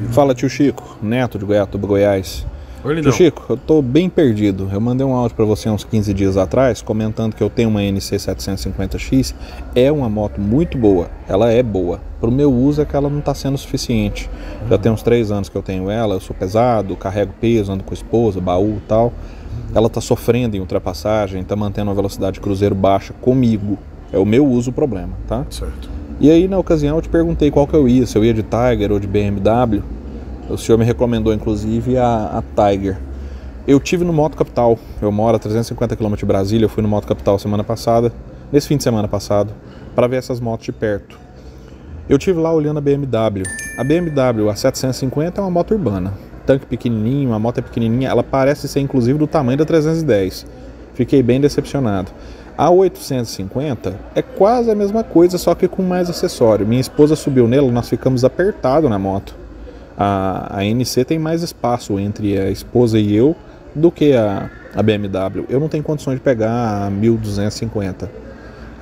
Uhum. Fala tio Chico, neto de Goiatuba, Goiás. Oi, tio Chico, eu tô bem perdido. Eu mandei um áudio para você uns 15 dias atrás comentando que eu tenho uma NC750X. É uma moto muito boa, ela é boa. Pro meu uso é que ela não tá sendo suficiente. Uhum. Já tem uns 3 anos que eu tenho ela, eu sou pesado, carrego peso, ando com a esposa, baú e tal. Uhum. Ela tá sofrendo em ultrapassagem, tá mantendo uma velocidade de cruzeiro baixa comigo. É o meu uso o problema, tá? Certo. E aí, na ocasião, eu te perguntei qual que eu ia, se eu ia de Tiger ou de BMW. O senhor me recomendou, inclusive, a, a Tiger. Eu tive no Moto Capital. Eu moro a 350 km de Brasília. Eu fui no Moto Capital semana passada, nesse fim de semana passado, para ver essas motos de perto. Eu tive lá olhando a BMW. A BMW A750 é uma moto urbana. Tanque pequenininho, a moto é pequenininha. Ela parece ser, inclusive, do tamanho da 310. Fiquei bem decepcionado. A 850 é quase a mesma coisa, só que com mais acessório. Minha esposa subiu nela, nós ficamos apertados na moto. A, a NC tem mais espaço entre a esposa e eu do que a, a BMW. Eu não tenho condições de pegar a 1250.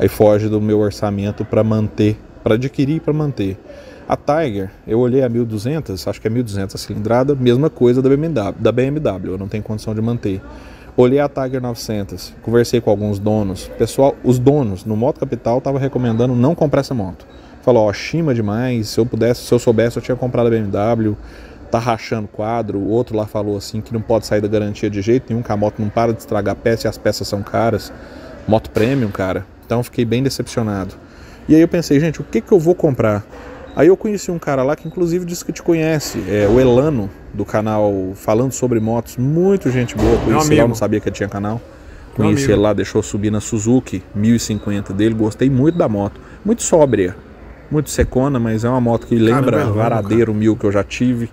Aí foge do meu orçamento para manter, para adquirir e para manter. A Tiger, eu olhei a 1200, acho que é 1200 a cilindrada, mesma coisa da BMW, da BMW, eu não tenho condição de manter. Olhei a Tiger 900, conversei com alguns donos. Pessoal, os donos no Moto Capital estavam recomendando não comprar essa moto. Falou, ó, chima demais, se eu pudesse, se eu soubesse, eu tinha comprado a BMW, tá rachando quadro. O outro lá falou assim que não pode sair da garantia de jeito nenhum, que a moto não para de estragar peça e as peças são caras. Moto premium, cara. Então fiquei bem decepcionado. E aí eu pensei, gente, o que que eu vou comprar? Aí eu conheci um cara lá que inclusive disse que te conhece, é o Elano, do canal Falando Sobre Motos, muito gente boa, conheci lá, não sabia que tinha canal. Conheci lá, deixou subir na Suzuki 1050 dele, gostei muito da moto. Muito sóbria, muito secona, mas é uma moto que lembra Caramba, é Varadeiro mil que eu já tive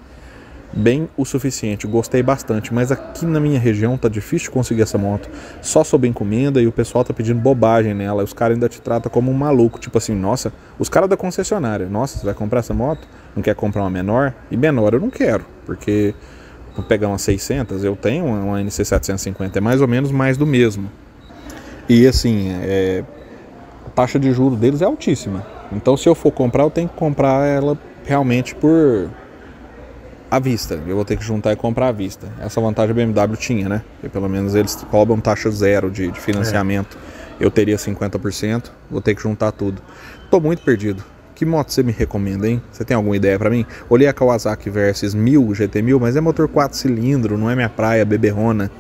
bem o suficiente, gostei bastante, mas aqui na minha região tá difícil conseguir essa moto, só sob encomenda e o pessoal tá pedindo bobagem nela, os caras ainda te tratam como um maluco, tipo assim, nossa, os caras da concessionária, nossa, você vai comprar essa moto? Não quer comprar uma menor? E menor eu não quero, porque vou pegar uma 600, eu tenho uma NC750, é mais ou menos mais do mesmo. E assim, é, a taxa de juro deles é altíssima, então se eu for comprar, eu tenho que comprar ela realmente por à vista. Eu vou ter que juntar e comprar à vista. Essa vantagem a BMW tinha, né? Porque pelo menos eles cobram taxa zero de, de financiamento. É. Eu teria 50%, vou ter que juntar tudo. Tô muito perdido. Que moto você me recomenda, hein? Você tem alguma ideia para mim? Olhei a Kawasaki Versys 1000, GT1000, mas é motor 4 cilindro, não é minha praia, beberrona.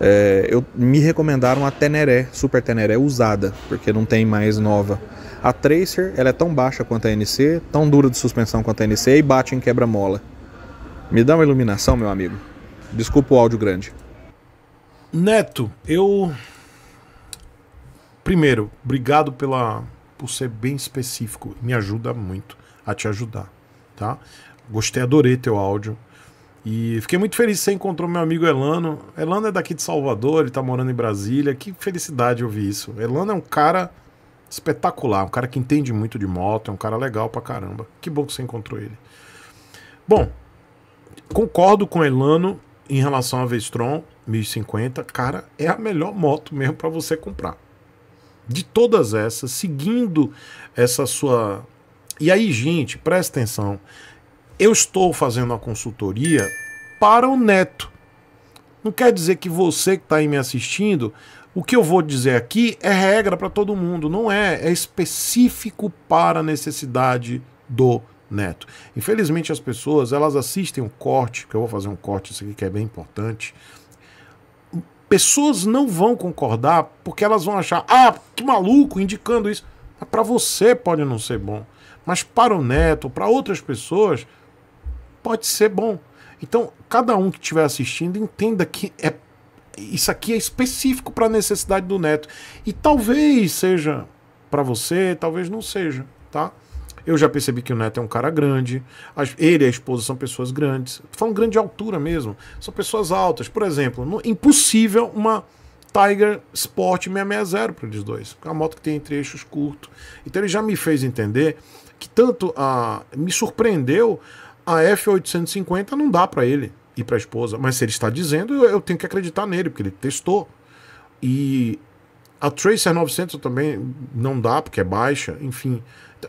É, eu, me recomendaram a Teneré, Super Teneré usada, porque não tem mais nova. A Tracer, ela é tão baixa quanto a NC, tão dura de suspensão quanto a NC e bate em quebra-mola. Me dá uma iluminação, meu amigo. Desculpa o áudio grande. Neto, eu. Primeiro, obrigado pela por ser bem específico. Me ajuda muito a te ajudar, tá? Gostei, adorei teu áudio. E fiquei muito feliz que você encontrou meu amigo Elano. Elano é daqui de Salvador, ele tá morando em Brasília. Que felicidade ouvir isso. Elano é um cara espetacular, um cara que entende muito de moto, é um cara legal pra caramba. Que bom que você encontrou ele. Bom, concordo com o Elano em relação à Vestron 1050. Cara, é a melhor moto mesmo para você comprar. De todas essas, seguindo essa sua. E aí, gente, presta atenção. Eu estou fazendo a consultoria para o neto. Não quer dizer que você que está aí me assistindo, o que eu vou dizer aqui é regra para todo mundo, não é, é específico para a necessidade do Neto. Infelizmente as pessoas, elas assistem o um corte, que eu vou fazer um corte isso aqui que é bem importante. Pessoas não vão concordar porque elas vão achar, ah, que maluco indicando isso. Para você pode não ser bom, mas para o Neto, para outras pessoas, pode ser bom. Então, cada um que estiver assistindo entenda que é isso aqui é específico para a necessidade do neto. E talvez seja para você, talvez não seja, tá? Eu já percebi que o Neto é um cara grande, ele e a esposa são pessoas grandes. Tô falando grande de altura mesmo, são pessoas altas. Por exemplo, no, impossível uma Tiger Sport 660 para eles dois, é uma moto que tem trechos curtos. Então ele já me fez entender que tanto a me surpreendeu a F850 não dá para ele e para a esposa, mas se ele está dizendo, eu, eu tenho que acreditar nele, porque ele testou. E a Tracer 900 também não dá, porque é baixa, enfim.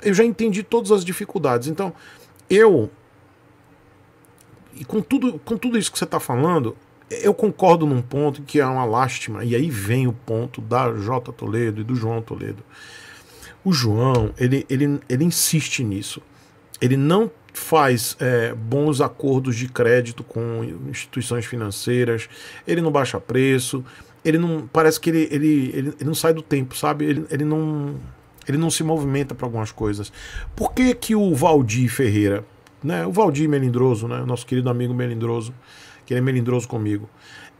Eu já entendi todas as dificuldades. Então, eu. E com tudo, com tudo isso que você está falando, eu concordo num ponto que é uma lástima. E aí vem o ponto da J. Toledo e do João Toledo. O João, ele, ele, ele insiste nisso. Ele não faz é, bons acordos de crédito com instituições financeiras, ele não baixa preço, ele não. Parece que ele, ele, ele, ele não sai do tempo, sabe? Ele, ele não. Ele não se movimenta para algumas coisas. Por que, que o Valdir Ferreira, né? O Valdir Melindroso, né? Nosso querido amigo Melindroso, que ele é melindroso comigo.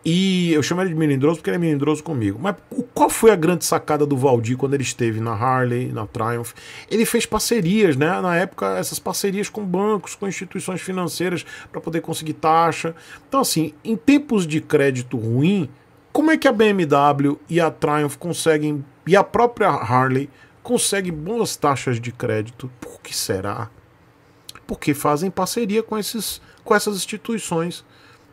E eu chamo ele de melindroso porque ele é melindroso comigo. Mas qual foi a grande sacada do Valdir quando ele esteve na Harley, na Triumph? Ele fez parcerias, né? Na época, essas parcerias com bancos, com instituições financeiras para poder conseguir taxa. Então, assim, em tempos de crédito ruim, como é que a BMW e a Triumph conseguem, e a própria Harley, conseguem boas taxas de crédito? Por que será? Porque fazem parceria com, esses, com essas instituições.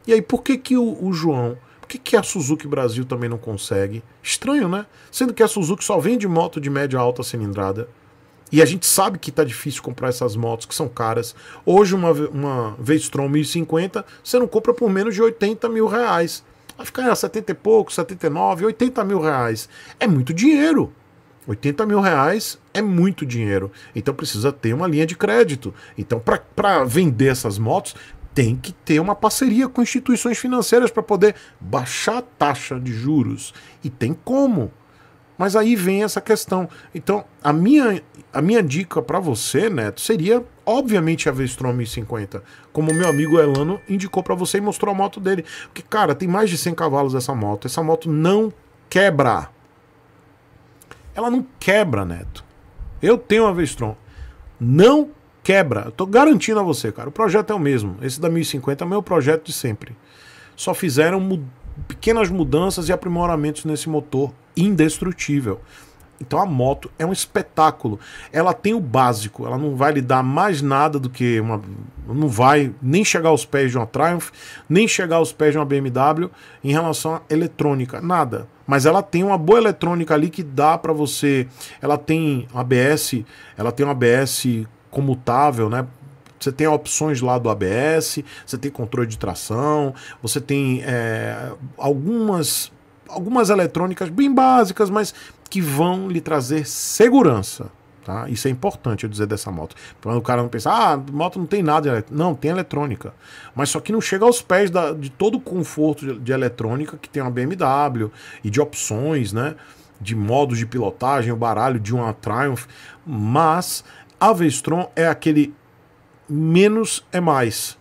E aí, por que, que o, o João, por que, que a Suzuki Brasil também não consegue? Estranho, né? Sendo que a Suzuki só vende moto de média alta cilindrada. E a gente sabe que está difícil comprar essas motos que são caras. Hoje, uma, uma V-Strom 1050, você não compra por menos de 80 mil reais vai ficar 70 ah, e pouco, 79, 80 mil reais. É muito dinheiro. 80 mil reais é muito dinheiro. Então precisa ter uma linha de crédito. Então, para vender essas motos, tem que ter uma parceria com instituições financeiras para poder baixar a taxa de juros. E tem como. Mas aí vem essa questão. Então, a minha, a minha dica para você, Neto, seria obviamente a Vestron 1050, como meu amigo Elano indicou para você e mostrou a moto dele. Porque, cara, tem mais de 100 cavalos essa moto. Essa moto não quebra. Ela não quebra, Neto. Eu tenho a Vestron. Não quebra. Eu tô garantindo a você, cara. O projeto é o mesmo. Esse da 1050 é o meu projeto de sempre. Só fizeram mu pequenas mudanças e aprimoramentos nesse motor indestrutível. Então a moto é um espetáculo. Ela tem o básico, ela não vai lhe dar mais nada do que uma. Não vai nem chegar aos pés de uma Triumph, nem chegar aos pés de uma BMW em relação à eletrônica, nada. Mas ela tem uma boa eletrônica ali que dá para você. Ela tem ABS, ela tem um ABS comutável, né? Você tem opções lá do ABS, você tem controle de tração, você tem é, algumas algumas eletrônicas bem básicas, mas que vão lhe trazer segurança. Tá? Isso é importante eu dizer dessa moto. Para o cara não pensar, ah, moto não tem nada de Não, tem eletrônica. Mas só que não chega aos pés da, de todo o conforto de, de, eletrônica que tem uma BMW e de opções, né? De modos de pilotagem, o baralho de uma Triumph. Mas a Vestron é aquele menos é mais.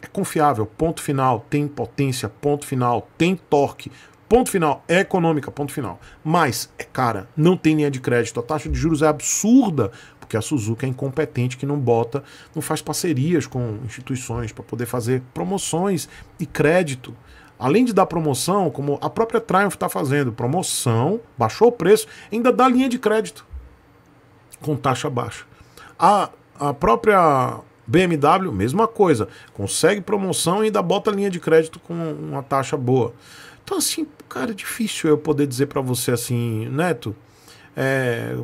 É confiável, ponto final, tem potência, ponto final, tem torque, Ponto final. É econômica, ponto final. Mas, é cara, não tem linha de crédito. A taxa de juros é absurda, porque a Suzuki é incompetente que não bota, não faz parcerias com instituições para poder fazer promoções e crédito. Além de dar promoção, como a própria Triumph está fazendo, promoção, baixou o preço, ainda dá linha de crédito com taxa baixa. A, a própria BMW, mesma coisa, consegue promoção e ainda bota linha de crédito com uma taxa boa. Então, assim, cara, é difícil eu poder dizer para você assim, Neto, é,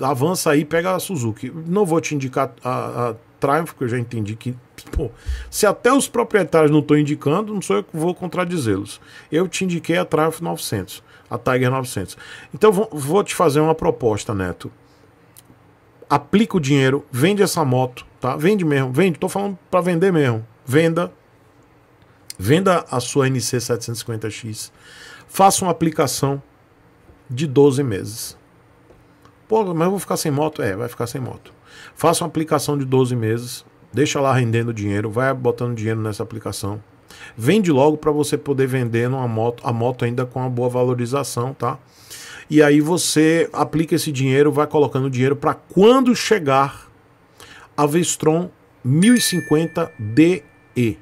avança aí, pega a Suzuki. Não vou te indicar a, a Triumph, porque eu já entendi que, pô, se até os proprietários não estão indicando, não sou eu que vou contradizê-los. Eu te indiquei a Triumph 900, a Tiger 900. Então vou, te fazer uma proposta, Neto. Aplica o dinheiro, vende essa moto, tá? Vende mesmo, vende, tô falando para vender mesmo. Venda, Venda a sua NC750X. Faça uma aplicação de 12 meses. Pô, mas eu vou ficar sem moto? É, vai ficar sem moto. Faça uma aplicação de 12 meses, deixa lá rendendo dinheiro, vai botando dinheiro nessa aplicação. Vende logo para você poder vender numa moto, a moto ainda com uma boa valorização, tá? E aí você aplica esse dinheiro, vai colocando dinheiro para quando chegar a Vestron 1050 DE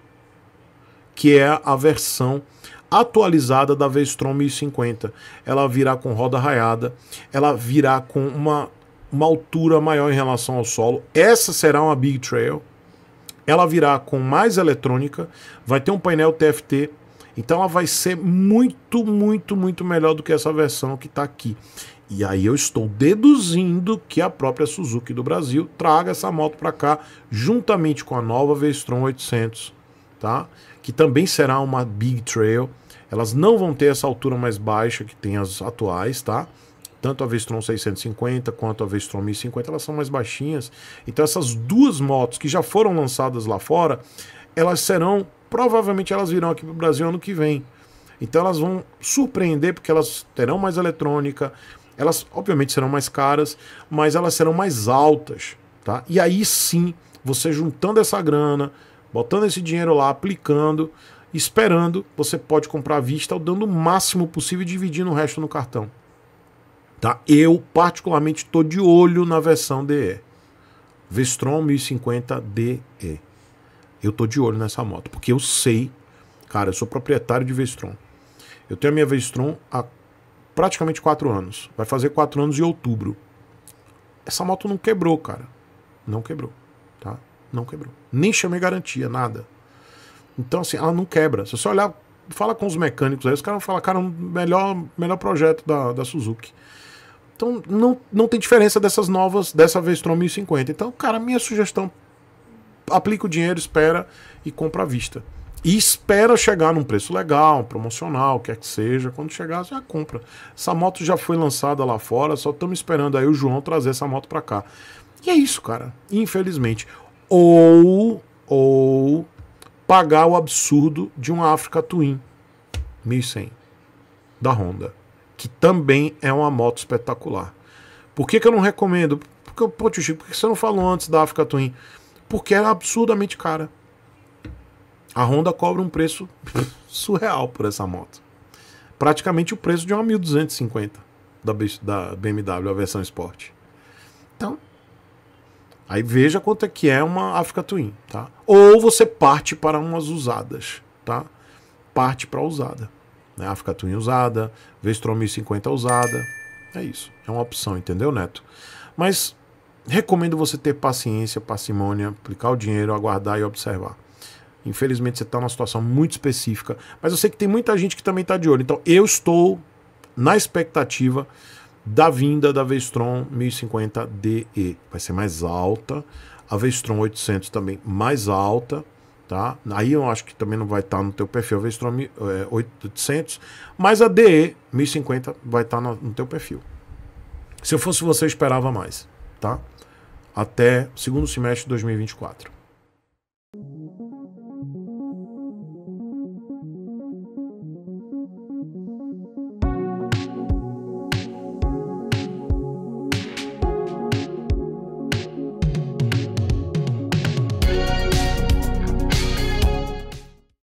que é a versão atualizada da Vestron 1050. Ela virá com roda raiada, ela virá com uma, uma altura maior em relação ao solo. Essa será uma Big Trail. Ela virá com mais eletrônica, vai ter um painel TFT. Então ela vai ser muito, muito, muito melhor do que essa versão que está aqui. E aí eu estou deduzindo que a própria Suzuki do Brasil traga essa moto para cá juntamente com a nova Vestron 800, tá? que também será uma Big Trail. Elas não vão ter essa altura mais baixa que tem as atuais, tá? Tanto a Vestron 650 quanto a Vestron 1050, elas são mais baixinhas. Então essas duas motos que já foram lançadas lá fora, elas serão, provavelmente elas virão aqui para o Brasil ano que vem. Então elas vão surpreender porque elas terão mais eletrônica, elas obviamente serão mais caras, mas elas serão mais altas, tá? E aí sim, você juntando essa grana, Botando esse dinheiro lá, aplicando, esperando, você pode comprar à vista ou dando o máximo possível e dividindo o resto no cartão. Tá? Eu, particularmente, estou de olho na versão DE. Vestron 1050 DE. Eu estou de olho nessa moto, porque eu sei, cara, eu sou proprietário de Vestron. Eu tenho a minha Vestron há praticamente 4 anos. Vai fazer 4 anos em outubro. Essa moto não quebrou, cara. Não quebrou. Não quebrou. Nem chamei garantia, nada. Então, assim, ela não quebra. Se você olhar, fala com os mecânicos aí, os caras falar, cara, melhor, melhor projeto da, da Suzuki. Então, não, não tem diferença dessas novas, dessa vez Tron 1050. Então, cara, minha sugestão, aplica o dinheiro, espera e compra à vista. E espera chegar num preço legal, promocional, o quer que seja. Quando chegar, já compra. Essa moto já foi lançada lá fora, só estamos esperando aí o João trazer essa moto para cá. E é isso, cara. Infelizmente ou, ou pagar o absurdo de uma Africa Twin 1100 da Honda, que também é uma moto espetacular. Por que, que eu não recomendo? Porque, pô, tio Chico, por que você não falou antes da Africa Twin? Porque é absurdamente cara. A Honda cobra um preço surreal por essa moto. Praticamente o preço de uma 1250 da BMW, a versão Sport. Então, Aí veja quanto é que é uma Africa Twin, tá? Ou você parte para umas usadas, tá? Parte para usada. Né? Africa Twin usada, Vestron 1050 usada. É isso. É uma opção, entendeu, Neto? Mas recomendo você ter paciência, parcimônia, aplicar o dinheiro, aguardar e observar. Infelizmente você está numa situação muito específica, mas eu sei que tem muita gente que também está de olho. Então eu estou na expectativa da vinda da Vestron 1050DE. Vai ser mais alta. A Vestron 800 também mais alta. Tá? Aí eu acho que também não vai estar tá no teu perfil a Vestron 800, mas a DE 1050 vai estar tá no, teu perfil. Se eu fosse você, eu esperava mais, tá? Até segundo semestre de 2024.